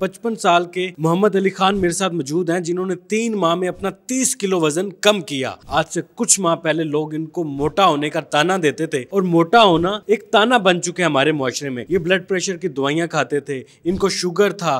पचपन साल के मोहम्मद अली खान मेरे साथ मौजूद हैं जिन्होंने तीन माह में अपना तीस किलो वजन कम किया आज से कुछ माह पहले लोग इनको मोटा होने का ताना देते थे और मोटा होना एक ताना बन चुके हमारे मुआरे में ये ब्लड प्रेशर की दवाइयाँ खाते थे इनको शुगर था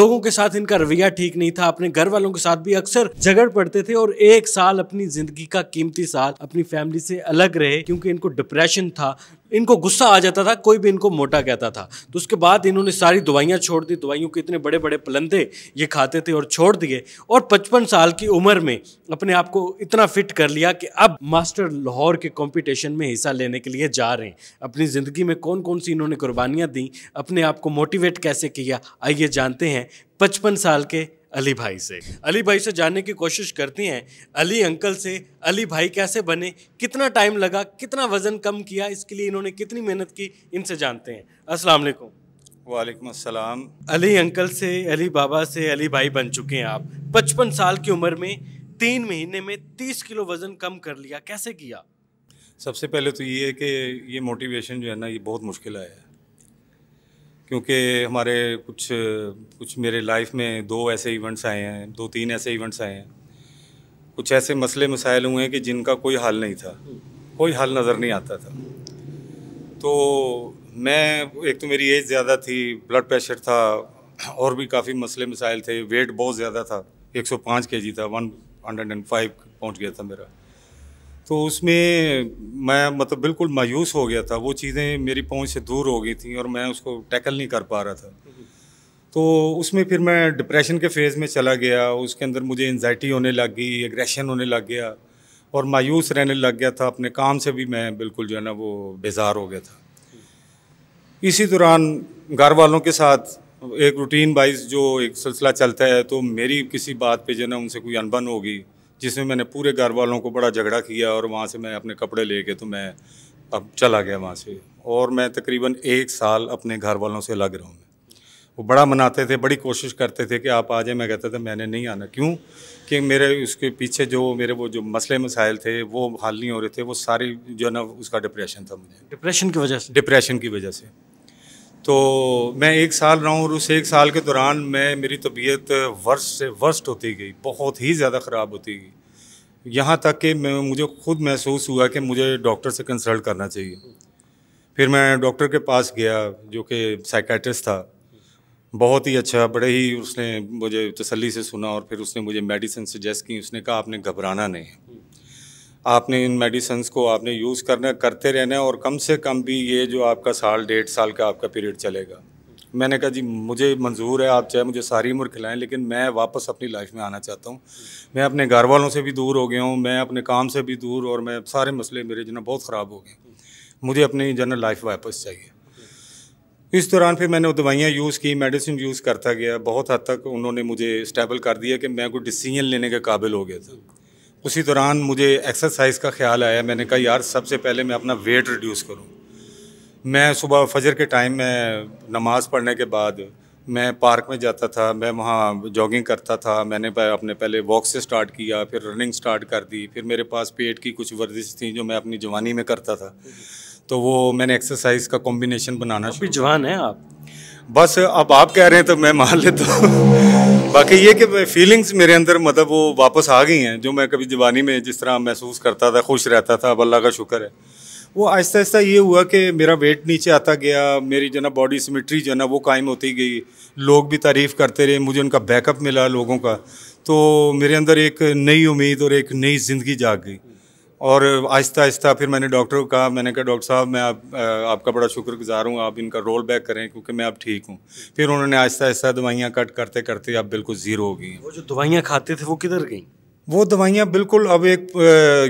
लोगों के साथ इनका रवैया ठीक नहीं था अपने घर वालों के साथ भी अक्सर झगड़ पड़ते थे और एक साल अपनी जिंदगी का कीमती साल अपनी फैमिली से अलग रहे क्योंकि इनको डिप्रेशन था इनको गुस्सा आ जाता था कोई भी इनको मोटा कहता था तो उसके बाद इन्होंने सारी दवाइयाँ छोड़ दी दवाइयों के इतने बड़े बड़े पलंदे ये खाते थे और छोड़ दिए और पचपन साल की उम्र में अपने आप को इतना फिट कर लिया कि अब मास्टर लाहौर के कॉम्पिटिशन में हिस्सा लेने के लिए जा रहे हैं अपनी ज़िंदगी में कौन कौन सी इन्होंने कुर्बानियाँ दी अपने आप को मोटिवेट कैसे किया आइए जानते हैं पचपन साल के अली भाई से अली भाई से जानने की कोशिश करती हैं अली अंकल से अली भाई कैसे बने कितना टाइम लगा कितना वज़न कम किया इसके लिए इन्होंने कितनी मेहनत की इनसे जानते हैं अस्सलाम वालेकुम वालेकुम अस्सलाम अली अंकल से अली बाबा से अली भाई बन चुके हैं आप पचपन साल की उम्र में तीन महीने में तीस किलो वज़न कम कर लिया कैसे किया सबसे पहले तो ये है कि ये मोटिवेशन जो है ना ये बहुत मुश्किल आया है क्योंकि हमारे कुछ कुछ मेरे लाइफ में दो ऐसे इवेंट्स आए हैं दो तीन ऐसे इवेंट्स आए हैं कुछ ऐसे मसले मसाइल हुए हैं कि जिनका कोई हल नहीं था कोई हल नज़र नहीं आता था तो मैं एक तो मेरी एज ज़्यादा थी ब्लड प्रेशर था और भी काफ़ी मसले मसाइल थे वेट बहुत ज़्यादा था 105 केजी था वन हंड्रेड एंड फाइव पहुँच गया था मेरा तो उसमें मैं मतलब बिल्कुल मायूस हो गया था वो चीज़ें मेरी पहुंच से दूर हो गई थी और मैं उसको टैकल नहीं कर पा रहा था तो उसमें फिर मैं डिप्रेशन के फेज़ में चला गया उसके अंदर मुझे एनजाइटी होने लग गई एग्रेशन होने लग गया और मायूस रहने लग गया था अपने काम से भी मैं बिल्कुल जो है ना वो बेजार हो गया था इसी दौरान घर वालों के साथ एक रूटीन वाइज जो एक सिलसिला चलता है तो मेरी किसी बात पे जो है ना उनसे कोई अनबन होगी जिसमें मैंने पूरे घर वालों को बड़ा झगड़ा किया और वहाँ से मैं अपने कपड़े ले तो मैं अब चला गया वहाँ से और मैं तकरीबन एक साल अपने घर वालों से अलग रहा हूँ वो बड़ा मनाते थे बड़ी कोशिश करते थे कि आप आ जाए मैं कहता था मैंने नहीं आना क्यों कि मेरे उसके पीछे जो मेरे वो जो मसले मसाइल थे वो हल नहीं हो रहे थे वो सारी जो है ना उसका डिप्रेशन था मुझे डिप्रेशन की वजह से डिप्रेशन की वजह से तो मैं एक साल रहा हूँ और उस एक साल के दौरान मैं मेरी तबीयत वर्ष से वर्स्ट होती गई बहुत ही ज़्यादा ख़राब होती गई यहाँ तक कि मैं मुझे खुद महसूस हुआ कि मुझे डॉक्टर से कंसल्ट करना चाहिए फिर मैं डॉक्टर के पास गया जो कि साइकेट्रिस्ट था बहुत ही अच्छा बड़े ही उसने मुझे तसल्ली से सुना और फिर उसने मुझे मेडिसिन सजेस्ट की उसने कहा आपने घबराना नहीं है आपने इन मेडिसन को आपने यूज़ करने करते रहना और कम से कम भी ये जो आपका साल डेढ़ साल का आपका पीरियड चलेगा मैंने कहा जी मुझे मंजूर है आप चाहे मुझे सारी उम्र खिलाएं लेकिन मैं वापस अपनी लाइफ में आना चाहता हूँ मैं अपने घर वालों से भी दूर हो गया हूँ मैं अपने काम से भी दूर और मैं सारे मसले मेरे जो बहुत ख़राब हो गए मुझे अपनी जनरल लाइफ वापस चाहिए इस दौरान फिर मैंने वो दवाइयाँ यूज़ की मेडिसिन यूज़ करता गया बहुत हद तक उन्होंने मुझे स्टेबल कर दिया कि मैं कोई डिसीजन लेने के काबिल हो गया था उसी दौरान मुझे एक्सरसाइज का ख्याल आया मैंने कहा यार सबसे पहले मैं अपना वेट रिड्यूस करूँ मैं सुबह फजर के टाइम में नमाज़ पढ़ने के बाद मैं पार्क में जाता था मैं वहाँ जॉगिंग करता था मैंने अपने पहले वॉक से स्टार्ट किया फिर रनिंग स्टार्ट कर दी फिर मेरे पास पेट की कुछ वर्जिश थी जो मैं अपनी जवानी में करता था तो वो मैंने एक्सरसाइज का कॉम्बिनेशन बनाना शुरू जवान है आप बस अब आप कह रहे हैं तो मैं मान लेता हूँ बाकी ये कि फीलिंग्स मेरे अंदर मतलब वो वापस आ गई हैं जो मैं कभी जवानी में जिस तरह महसूस करता था खुश रहता था अब अल्लाह का शुक्र है वो आहिस्ता आहिस्ता ये हुआ कि मेरा वेट नीचे आता गया मेरी जो ना बॉडी सिमिट्री जो ना वो कायम होती गई लोग भी तारीफ़ करते रहे मुझे उनका बैकअप मिला लोगों का तो मेरे अंदर एक नई उम्मीद और एक नई ज़िंदगी जाग गई और आहिस्ता आहिस्ता फिर मैंने डॉक्टर को कहा मैंने कहा डॉक्टर साहब मैं आप, आपका बड़ा शुक्रगुजार हूँ आप इनका रोल बैक करें क्योंकि मैं अब ठीक हूँ फिर उन्होंने आहिस्ता आहिस्ता दवाइयाँ कट करते करते अब बिल्कुल ज़ीरो हो गई वो जो दवाइयाँ खाते थे वो किधर गई वो दवाइयाँ बिल्कुल अब एक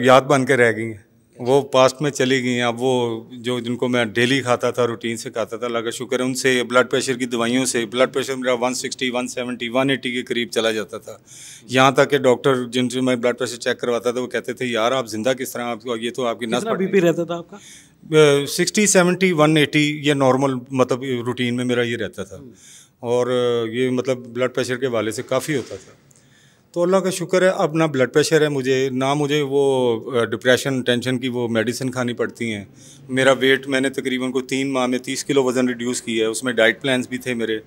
याद बन के रह गई हैं वो पास्ट में चली गई हैं अब वो जो जिनको मैं डेली खाता था रूटीन से खाता था लगा शुक्र है उनसे ब्लड प्रेशर की दवाइयों से ब्लड प्रेशर मेरा 160, 170, 180 के करीब चला जाता था यहाँ तक कि डॉक्टर जिनसे मैं ब्लड प्रेशर चेक करवाता था वो कहते थे यार आप जिंदा किस तरह आपको ये तो आपकी नस भी रहता था आपका सिक्सटी सेवेंटी वन एटी ये नॉर्मल मतलब रूटीन में मेरा ये रहता था हम्म। और ये मतलब ब्लड प्रेशर के वाले से काफ़ी होता था तो अल्लाह का शुक्र है अब ना ब्लड प्रेशर है मुझे ना मुझे वो डिप्रेशन टेंशन की वो मेडिसिन खानी पड़ती हैं मेरा वेट मैंने तकरीबन को तीन माह में तीस किलो वज़न रिड्यूस किया है उसमें डाइट प्लान्स भी थे मेरे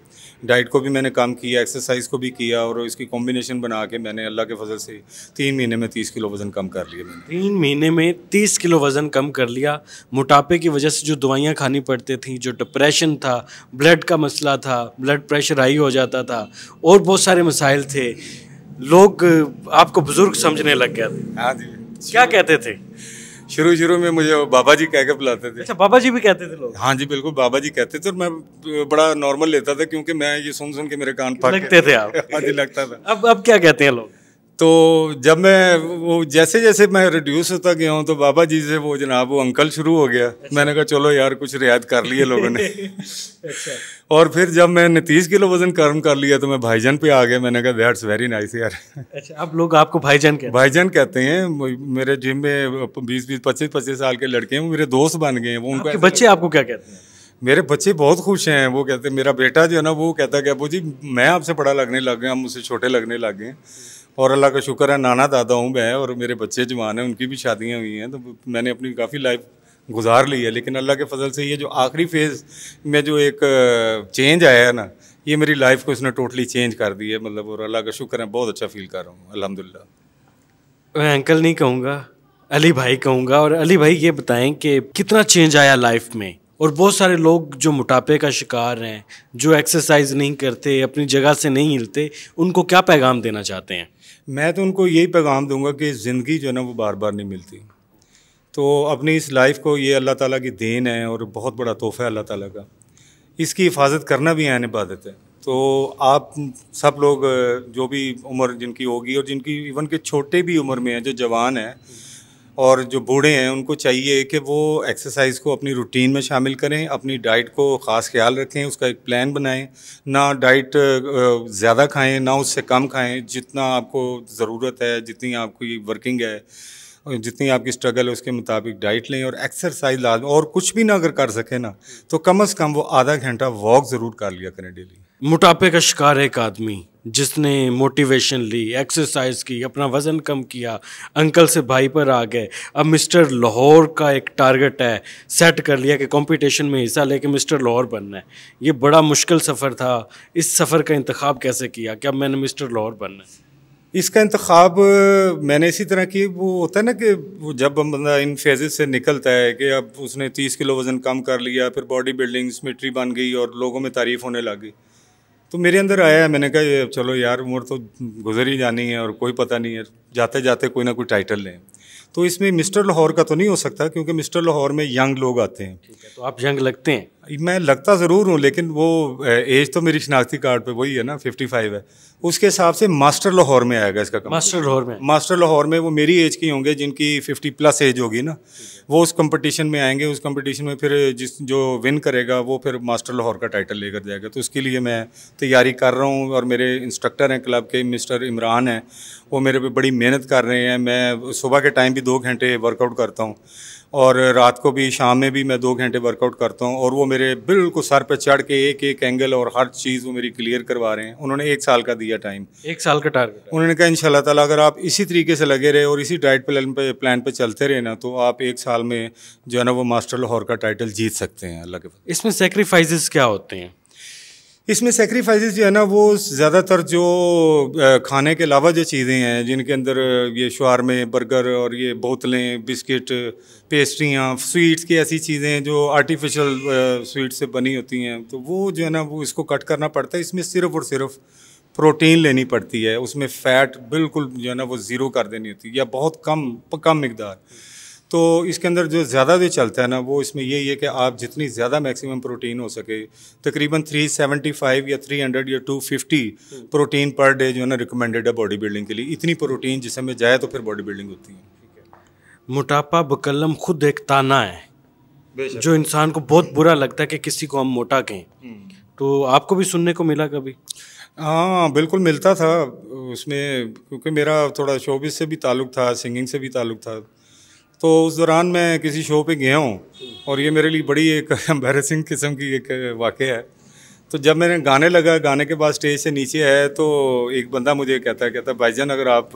डाइट को भी मैंने कम किया एक्सरसाइज को भी किया और इसकी कॉम्बिनेशन बना के मैंने अल्लाह के फजल से तीन महीने में तीस किलो वज़न कम कर लिया मैंने तीन महीने में तीस किलो वज़न कम कर लिया मोटापे की वजह से जो दवाइयाँ खानी पड़ती थी जो डिप्रेशन था ब्लड का मसला था ब्लड प्रेशर हाई हो जाता था और बहुत सारे मसाइल थे लोग आपको बुजुर्ग समझने लग गया हाँ जी क्या कहते थे शुरू शुरू में मुझे बाबा जी कहकर बुलाते थे अच्छा बाबा जी भी कहते थे लोग हाँ जी बिल्कुल बाबा जी कहते थे और मैं बड़ा नॉर्मल लेता था क्योंकि मैं ये सुन सुन के मेरे कान पर लगते थे आप हाँ जी लगता था अब अब क्या कहते हैं लोग तो जब मैं वो जैसे जैसे मैं रिड्यूस होता गया हूँ तो बाबा जी से वो जनाब वो अंकल शुरू हो गया अच्छा। मैंने कहा चलो यार कुछ रियायत कर लिए लोगों ने अच्छा। और फिर जब मैं नतीस किलो वजन कर्म कर लिया तो मैं भाईजान पे आ गया मैंने कहा दैट्स वेरी नाइस यार अच्छा अब लोग आपको भाईजान कहते भाईजान कहते हैं मेरे जिम में बीस बीस पच्चीस पच्चीस साल के लड़के हैं मेरे दोस्त बन गए हैं वो उनके बच्चे आपको क्या कहते हैं मेरे बच्चे बहुत खुश हैं वो कहते मेरा बेटा जो है ना वो कहता कि अबू जी मैं आपसे बड़ा लगने लग गया हम मुझसे छोटे लगने लग गए और अल्लाह का शुक्र है नाना दादा हूँ मैं और मेरे बच्चे जवान हैं उनकी भी शादियाँ हुई हैं तो मैंने अपनी काफ़ी लाइफ गुजार ली है लेकिन अल्लाह के फजल से ये जो आखिरी फेज़ में जो एक चेंज आया है ना ये मेरी लाइफ को इसने टोटली चेंज कर दी है मतलब और अल्लाह का शुक्र है बहुत अच्छा फील कर रहा हूँ अलहमदिल्ला मैं अंकल नहीं कहूँगा अली भाई कहूँगा और अली भाई ये बताएं कि कितना चेंज आया लाइफ में और बहुत सारे लोग जो मोटापे का शिकार हैं जो एक्सरसाइज नहीं करते अपनी जगह से नहीं हिलते उनको क्या पैगाम देना चाहते हैं मैं तो उनको यही पैगाम दूंगा कि ज़िंदगी जो है ना वो बार बार नहीं मिलती तो अपनी इस लाइफ को ये अल्लाह ताला की देन है और बहुत बड़ा तोहफ़ा है अल्लाह ताला का इसकी हिफाजत करना भी आने इबादत है तो आप सब लोग जो भी उम्र जिनकी होगी और जिनकी इवन के छोटे भी उम्र में हैं जो जवान हैं और जो बूढ़े हैं उनको चाहिए कि वो एक्सरसाइज को अपनी रूटीन में शामिल करें अपनी डाइट को ख़ास ख्याल रखें उसका एक प्लान बनाएं ना डाइट ज़्यादा खाएं ना उससे कम खाएं जितना आपको ज़रूरत है जितनी आपकी वर्किंग है जितनी आपकी स्ट्रगल है उसके मुताबिक डाइट लें और एक्सरसाइज ला और कुछ भी ना अगर कर सके ना तो कम अज़ कम वो आधा घंटा वॉक ज़रूर कर लिया करें डेली मोटापे का शिकार एक आदमी जिसने मोटिवेशन ली एक्सरसाइज की अपना वज़न कम किया अंकल से भाई पर आ गए अब मिस्टर लाहौर का एक टारगेट है सेट कर लिया कि कंपटीशन में हिस्सा लेके मिस्टर लाहौर बनना है ये बड़ा मुश्किल सफ़र था इस सफ़र का इंतखब कैसे किया कि अब मैंने मिस्टर लाहौर बनना है इसका इंतखब मैंने इसी तरह की वो होता है ना कि वो जब बंदा इन फेजेस से निकलता है कि अब उसने तीस किलो वज़न कम कर लिया फिर बॉडी बिल्डिंग मिट्री बन गई और लोगों में तारीफ़ होने लगी तो मेरे अंदर आया है मैंने कहा चलो यार उम्र तो गुजर ही जानी है और कोई पता नहीं है जाते जाते कोई ना कोई टाइटल लें तो इसमें मिस्टर लाहौर का तो नहीं हो सकता क्योंकि मिस्टर लाहौर में यंग लोग आते हैं ठीक है तो आप यंग लगते हैं मैं लगता ज़रूर हूँ लेकिन वो एज तो मेरी शनाख्ती कार्ड पे वही है ना 55 है उसके हिसाब से मास्टर लाहौर में आएगा इसका मास्टर लाहौर में मास्टर लाहौर में वो मेरी एज के होंगे जिनकी 50 प्लस एज होगी ना वो उस कंपटीशन में आएंगे उस कंपटीशन में फिर जिस जो विन करेगा वो फिर मास्टर लाहौर का टाइटल लेकर जाएगा तो उसके लिए मैं तैयारी कर रहा हूँ और मेरे इंस्ट्रक्टर हैं क्लब के मिस्टर इमरान हैं वो मेरे पे बड़ी मेहनत कर रहे हैं मैं सुबह के टाइम भी दो घंटे वर्कआउट करता हूँ और रात को भी शाम में भी मैं दो घंटे वर्कआउट करता हूँ और वो मेरे बिल्कुल सर पे चढ़ के एक एक एंगल और हर चीज़ वो मेरी क्लियर करवा रहे हैं उन्होंने एक साल का दिया टाइम एक साल का टारगेट उन्होंने कहा इन ताला अगर आप इसी तरीके से लगे रहे और इसी डाइट प्लान पे प्लान पे चलते रहे ना तो आप एक साल में जो है ना वो मास्टर लाहौर का टाइटल जीत सकते हैं अल्लाह के इसमें सेक्रीफाइज क्या होते हैं इसमें सेक्रीफाइस जो है ना वो ज़्यादातर जो खाने के अलावा जो चीज़ें हैं जिनके अंदर ये शुहार में बर्गर और ये बोतलें बिस्किट पेस्ट्रियाँ स्वीट्स की ऐसी चीज़ें जो आर्टिफिशियल स्वीट से बनी होती हैं तो वो जो है ना वो इसको कट करना पड़ता है इसमें सिर्फ और सिर्फ प्रोटीन लेनी पड़ती है उसमें फ़ैट बिल्कुल जो है ना वो ज़ीरो कर देनी होती है या बहुत कम कम मकदार तो इसके अंदर जो ज़्यादा जो चलता है ना वो इसमें यही है कि आप जितनी ज़्यादा मैक्सिमम प्रोटीन हो सके तकरीबन 375 या 300 या 250 प्रोटीन पर डे जो है ना रिकमेंडेड है बॉडी बिल्डिंग के लिए इतनी प्रोटीन जिसमें जाए तो फिर बॉडी बिल्डिंग होती है मोटापा बकलम खुद एक ताना है जो इंसान को बहुत बुरा लगता है कि किसी को हम मोटा कहें हम्म। तो आपको भी सुनने को मिला कभी हाँ बिल्कुल मिलता था उसमें क्योंकि मेरा थोड़ा शोबिस से भी ताल्लुक़ था सिंगिंग से भी ताल्लुक़ था तो उस दौरान मैं किसी शो पे गया हूँ और ये मेरे लिए बड़ी एक एम्बेरसिंग किस्म की एक वाक़ है तो जब मैंने गाने लगा गाने के बाद स्टेज से नीचे है तो एक बंदा मुझे कहता है कहता भाईजान अगर आप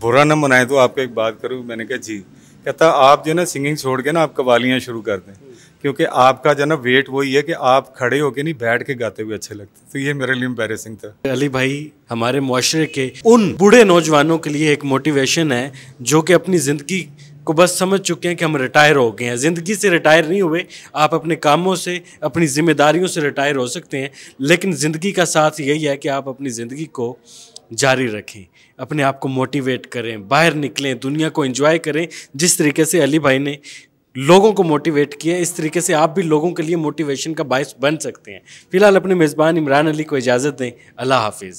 बुरा ना मनाए तो आपको एक बात करूँ मैंने कहा जी कहता आप जो है ना सिंगिंग छोड़ के ना आप कवालियाँ शुरू कर दें क्योंकि आपका जो ना वेट वही है कि आप खड़े होके नहीं बैठ के गाते हुए अच्छे लगते तो ये मेरे लिए एम्बेरसिंग था अली भाई हमारे माशरे के उन बूढ़े नौजवानों के लिए एक मोटिवेशन है जो कि अपनी ज़िंदगी को बस समझ चुके हैं कि हम रिटायर हो गए हैं ज़िंदगी से रिटायर नहीं हुए आप अपने कामों से अपनी जिम्मेदारियों से रिटायर हो सकते हैं लेकिन ज़िंदगी का साथ यही है कि आप अपनी ज़िंदगी को जारी रखें अपने आप को मोटिवेट करें बाहर निकलें दुनिया को इंजॉय करें जिस तरीके से अली भाई ने लोगों को मोटिवेट किया इस तरीके से आप भी लोगों के लिए मोटिवेशन का बायस बन सकते हैं फिलहाल अपने मेज़बान इमरान अली को इजाज़त दें अल्लाह हाफिज़